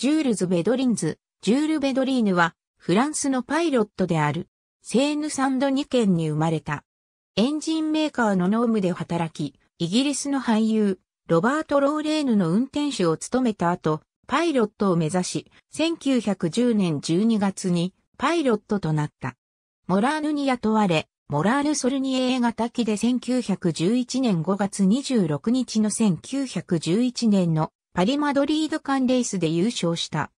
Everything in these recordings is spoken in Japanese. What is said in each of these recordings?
ジュールズ・ベドリンズ、ジュール・ベドリーヌは、フランスのパイロットである、セーヌ・サンドニ県に生まれた。エンジンメーカーのノームで働き、イギリスの俳優、ロバート・ローレーヌの運転手を務めた後、パイロットを目指し、1910年12月にパイロットとなった。モラーヌに雇われ、モラーヌ・ソルニエが滝で1911年5月26日の1911年のパリマドリード間レースで優勝した。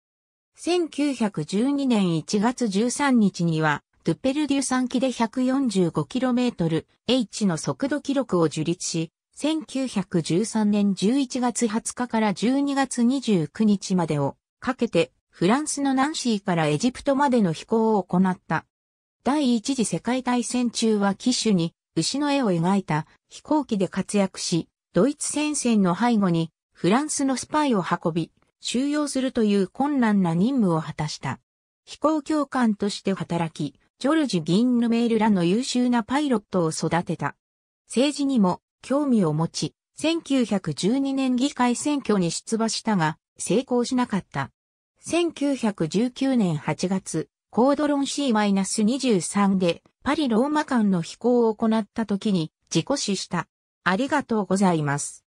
1912年1月13日には、ドゥペルデュ山機で 145km/h の速度記録を樹立し、1913年11月20日から12月29日までをかけて、フランスのナンシーからエジプトまでの飛行を行った。第一次世界大戦中は機種に牛の絵を描いた飛行機で活躍し、ドイツ戦線の背後にフランスのスパイを運び、収容するという困難な任務を果たした。飛行教官として働き、ジョルジュ・ギンヌメールらの優秀なパイロットを育てた。政治にも興味を持ち、1912年議会選挙に出馬したが、成功しなかった。1919年8月、コードロン C-23 でパリ・ローマ間の飛行を行った時に事故死した。ありがとうございます。